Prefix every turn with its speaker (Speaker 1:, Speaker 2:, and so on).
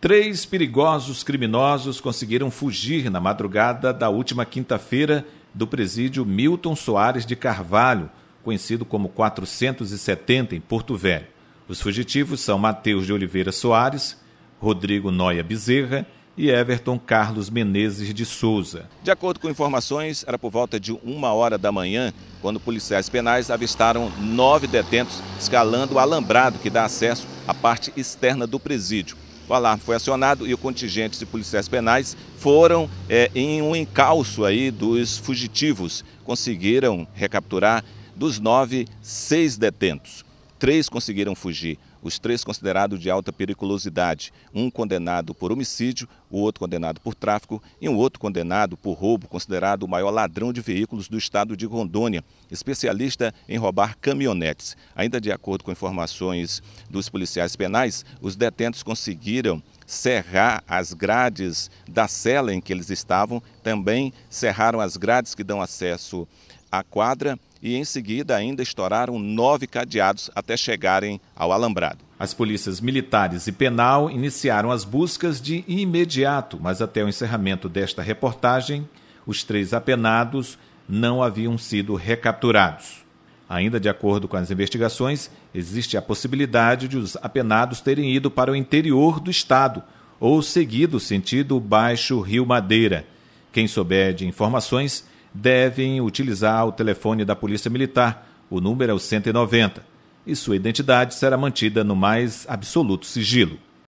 Speaker 1: Três perigosos criminosos conseguiram fugir na madrugada da última quinta-feira do presídio Milton Soares de Carvalho, conhecido como 470 em Porto Velho. Os fugitivos são Mateus de Oliveira Soares, Rodrigo Noia Bezerra e Everton Carlos Menezes de Souza. De acordo com informações, era por volta de uma hora da manhã quando policiais penais avistaram nove detentos escalando o alambrado que dá acesso à parte externa do presídio. O alarme foi acionado e o contingente de policiais penais foram é, em um encalço aí dos fugitivos. Conseguiram recapturar dos nove, seis detentos. Três conseguiram fugir, os três considerados de alta periculosidade, um condenado por homicídio, o outro condenado por tráfico e um outro condenado por roubo, considerado o maior ladrão de veículos do estado de Rondônia, especialista em roubar caminhonetes. Ainda de acordo com informações dos policiais penais, os detentos conseguiram serrar as grades da cela em que eles estavam, também serraram as grades que dão acesso à quadra e em seguida ainda estouraram nove cadeados até chegarem ao alambrado. As polícias militares e penal iniciaram as buscas de imediato, mas até o encerramento desta reportagem, os três apenados não haviam sido recapturados. Ainda de acordo com as investigações, existe a possibilidade de os apenados terem ido para o interior do estado ou seguido o sentido Baixo Rio Madeira. Quem souber de informações, devem utilizar o telefone da Polícia Militar, o número é o 190, e sua identidade será mantida no mais absoluto sigilo.